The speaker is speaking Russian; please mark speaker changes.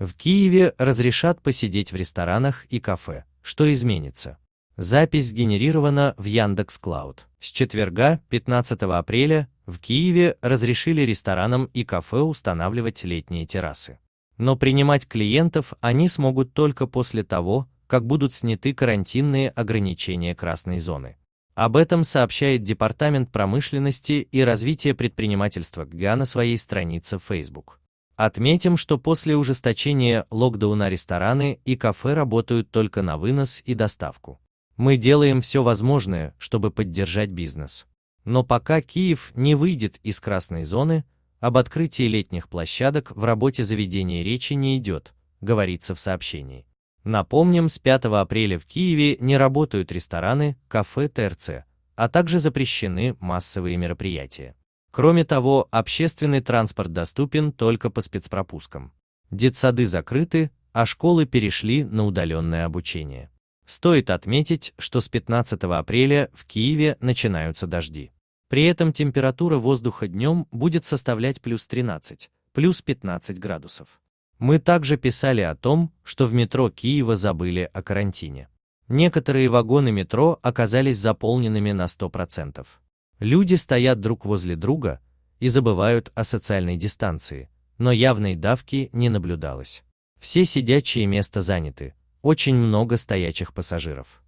Speaker 1: В Киеве разрешат посидеть в ресторанах и кафе. Что изменится? Запись сгенерирована в Яндекс Клауд. С четверга, 15 апреля, в Киеве разрешили ресторанам и кафе устанавливать летние террасы. Но принимать клиентов они смогут только после того, как будут сняты карантинные ограничения красной зоны. Об этом сообщает Департамент промышленности и развития предпринимательства ГГА на своей странице в Facebook. Отметим, что после ужесточения локдауна рестораны и кафе работают только на вынос и доставку. Мы делаем все возможное, чтобы поддержать бизнес. Но пока Киев не выйдет из красной зоны, об открытии летних площадок в работе заведений речи не идет, говорится в сообщении. Напомним, с 5 апреля в Киеве не работают рестораны, кафе, ТРЦ, а также запрещены массовые мероприятия. Кроме того, общественный транспорт доступен только по спецпропускам. Детсады закрыты, а школы перешли на удаленное обучение. Стоит отметить, что с 15 апреля в Киеве начинаются дожди. При этом температура воздуха днем будет составлять плюс 13, плюс 15 градусов. Мы также писали о том, что в метро Киева забыли о карантине. Некоторые вагоны метро оказались заполненными на 100%. Люди стоят друг возле друга и забывают о социальной дистанции, но явной давки не наблюдалось. Все сидячие места заняты, очень много стоячих пассажиров.